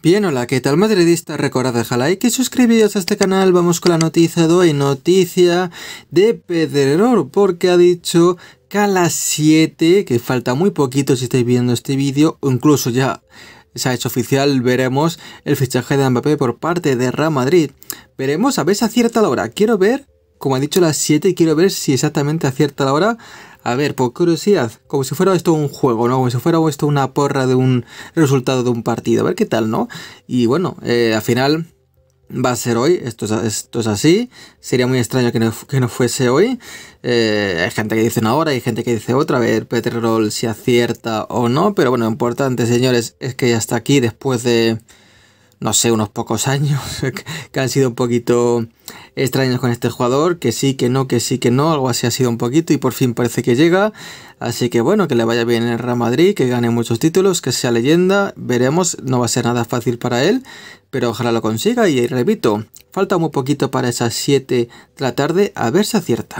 Bien, hola, ¿qué tal madridista? Recordad dejar like y suscribiros a este canal. Vamos con la noticia de hoy, noticia de Pedreror, porque ha dicho que a las 7, que falta muy poquito si estáis viendo este vídeo, o incluso ya se ha hecho oficial, veremos el fichaje de Mbappé por parte de Real Madrid. Veremos a ver si acierta la hora. Quiero ver, como ha dicho, a las 7, quiero ver si exactamente acierta la hora a ver, por curiosidad, como si fuera esto un juego, ¿no? Como si fuera esto una porra de un resultado de un partido, a ver qué tal, ¿no? Y bueno, eh, al final va a ser hoy, esto es, así, sería muy extraño que no, fuese hoy, eh, hay gente que dice una hora, hay gente que dice otra, a ver Roll, si acierta o no, pero bueno, lo importante señores es que ya está aquí después de no sé, unos pocos años que han sido un poquito extraños con este jugador, que sí, que no, que sí, que no, algo así ha sido un poquito y por fin parece que llega, así que bueno, que le vaya bien en el Real Madrid, que gane muchos títulos, que sea leyenda, veremos, no va a ser nada fácil para él, pero ojalá lo consiga y repito, falta muy poquito para esas 7 de la tarde, a ver si acierta.